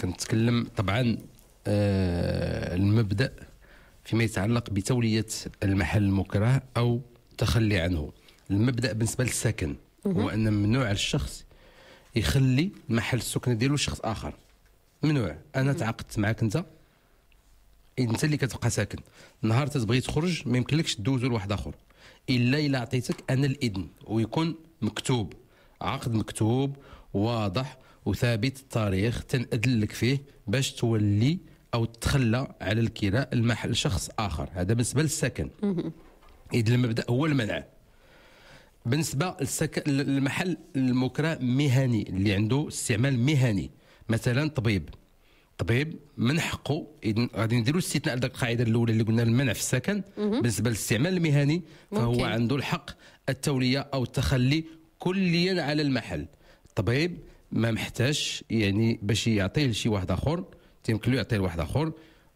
كنتكلم طبعا آه، المبدا فيما يتعلق بتوليه المحل المكره او التخلي عنه المبدا بالنسبه للسكن هو ان ممنوع على الشخص يخلي محل السكن ديالو شخص اخر ممنوع انا تعاقدت معك انت انت اللي كتبقى ساكن نهار تبغي تخرج ما يمكنلكش دوزو لواحد اخر الا الا عطيتك انا الاذن ويكون مكتوب عقد مكتوب واضح وثابت التاريخ تنأدلك فيه باش تولي او تخلى على الكراء المحل شخص اخر هذا بالنسبه للسكن اذا المبدا هو المنع بالنسبه للسكن المحل المكره مهني اللي عنده استعمال مهني مثلا طبيب طبيب من حقه غادي نديروا استثناء لذاك القاعده الاولى اللي قلنا المنع في السكن بالنسبه للاستعمال المهني فهو ممكن. عنده الحق التوليه او التخلي كليا على المحل طبيب ما محتاجش يعني باش يعطيه لشي واحد اخر تيمكن له يعطيه لواحد اخر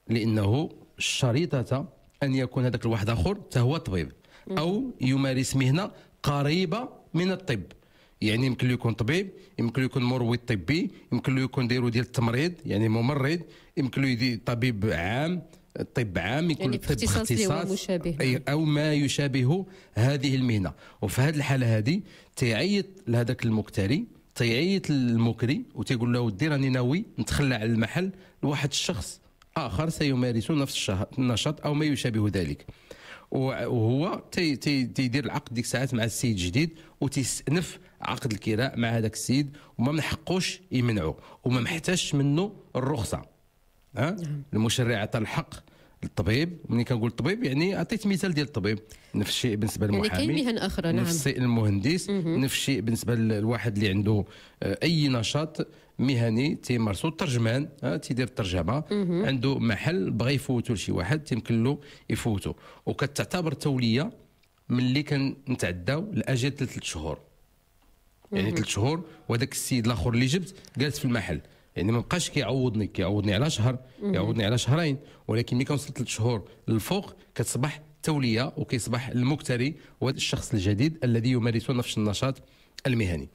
لانه شريطه ان يكون هذاك الواحد اخر حتى هو طبيب او يمارس مهنه قريبه من الطب يعني يمكن له يكون طبيب يمكن له يكون مروي طبي يمكن له يكون دايرو ديال التمريض يعني ممرض يمكن له يدير طبيب عام الطب عام يكون يعني طب اختصاص, اختصاص مشابه أي او ما يشابه هذه المهنه وفي هذه الحاله هذه تعيط لهذاك المكتري تيعيط للمكري وتيقول له ودي راني ناوي نتخلى على المحل لواحد الشخص اخر سيمارس نفس النشاط او ما يشابه ذلك وهو تيدير العقد ديك الساعات مع السيد الجديد وتيستأنف عقد الكراء مع هذاك السيد وما من حقوش يمنعو وما محتاجش منه الرخصه ها نعم. المشرع الحق الطبيب ملي كنقول الطبيب يعني عطيت مثال ديال الطبيب نفس الشيء بالنسبه يعني للمحامي يعني كاين مهن اخرى نعم نفس الشيء المهندس نفس الشيء بالنسبه للواحد اللي عنده آه، اي نشاط مهني تيمارسو الترجمان آه، تيدير الترجمه عنده محل بغى يفوتو لشي واحد تيمكن له يفوتو وكتعتبر توليه ملي كنتعداو لاجل ثلاث شهور يعني ثلاث شهور وهذاك السيد الاخر اللي جبت جالس في المحل يعني ما بقاش كيعوضني كيعوضني على شهر كيعوضني على شهرين ولكن ملي كنوصل ثلاث شهور للفوق كتصبح توليه وكيصبح المكتري هو الشخص الجديد الذي يمارس نفس النشاط المهني